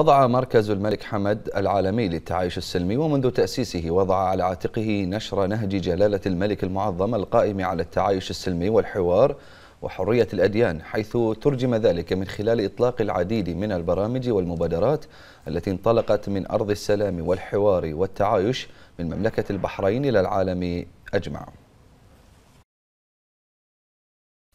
وضع مركز الملك حمد العالمي للتعايش السلمي ومنذ تأسيسه وضع على عاتقه نشر نهج جلالة الملك المعظم القائم على التعايش السلمي والحوار وحرية الأديان حيث ترجم ذلك من خلال إطلاق العديد من البرامج والمبادرات التي انطلقت من أرض السلام والحوار والتعايش من مملكة البحرين إلى العالم أجمع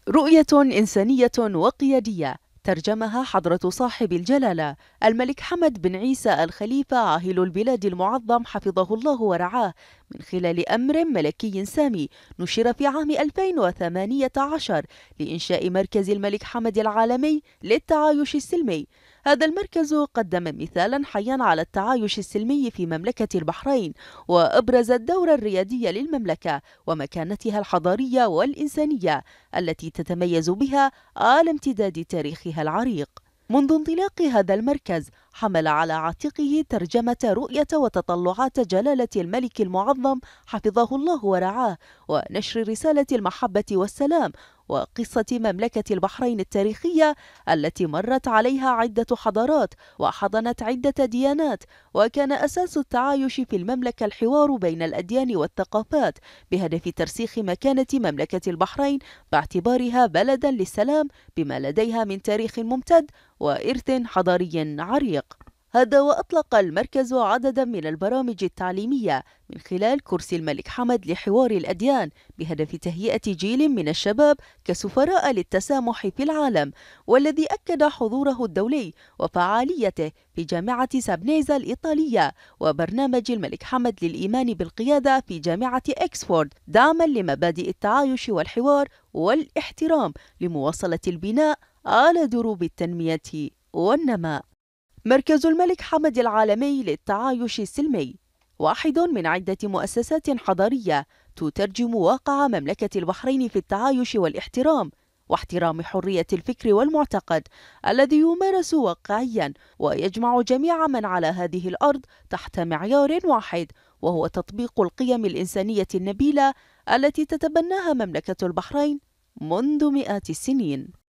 رؤية إنسانية وقيادية ترجمها حضرة صاحب الجلالة الملك حمد بن عيسى الخليفة عاهل البلاد المعظم حفظه الله ورعاه من خلال أمر ملكي سامي نشر في عام 2018 لإنشاء مركز الملك حمد العالمي للتعايش السلمي هذا المركز قدم مثالا حيا على التعايش السلمي في مملكة البحرين وأبرز الدور الريادي للمملكة ومكانتها الحضارية والإنسانية التي تتميز بها على امتداد تاريخها العريق منذ انطلاق هذا المركز حمل على عاتقه ترجمة رؤية وتطلعات جلالة الملك المعظم حفظه الله ورعاه ونشر رسالة المحبة والسلام وقصة مملكة البحرين التاريخية التي مرت عليها عدة حضارات وحضنت عدة ديانات وكان أساس التعايش في المملكة الحوار بين الأديان والثقافات بهدف ترسيخ مكانة مملكة البحرين باعتبارها بلدا للسلام بما لديها من تاريخ ممتد وإرث حضاري عريق هذا وأطلق المركز عددا من البرامج التعليمية من خلال كرسي الملك حمد لحوار الأديان بهدف تهيئة جيل من الشباب كسفراء للتسامح في العالم والذي أكد حضوره الدولي وفعاليته في جامعة سابنيزا الإيطالية وبرنامج الملك حمد للإيمان بالقيادة في جامعة إكسفورد دعما لمبادئ التعايش والحوار والاحترام لمواصلة البناء على دروب التنمية والنماء مركز الملك حمد العالمي للتعايش السلمي واحد من عدة مؤسسات حضارية تترجم واقع مملكة البحرين في التعايش والاحترام واحترام حرية الفكر والمعتقد الذي يمارس واقعيا ويجمع جميع من على هذه الأرض تحت معيار واحد وهو تطبيق القيم الإنسانية النبيلة التي تتبناها مملكة البحرين منذ مئات السنين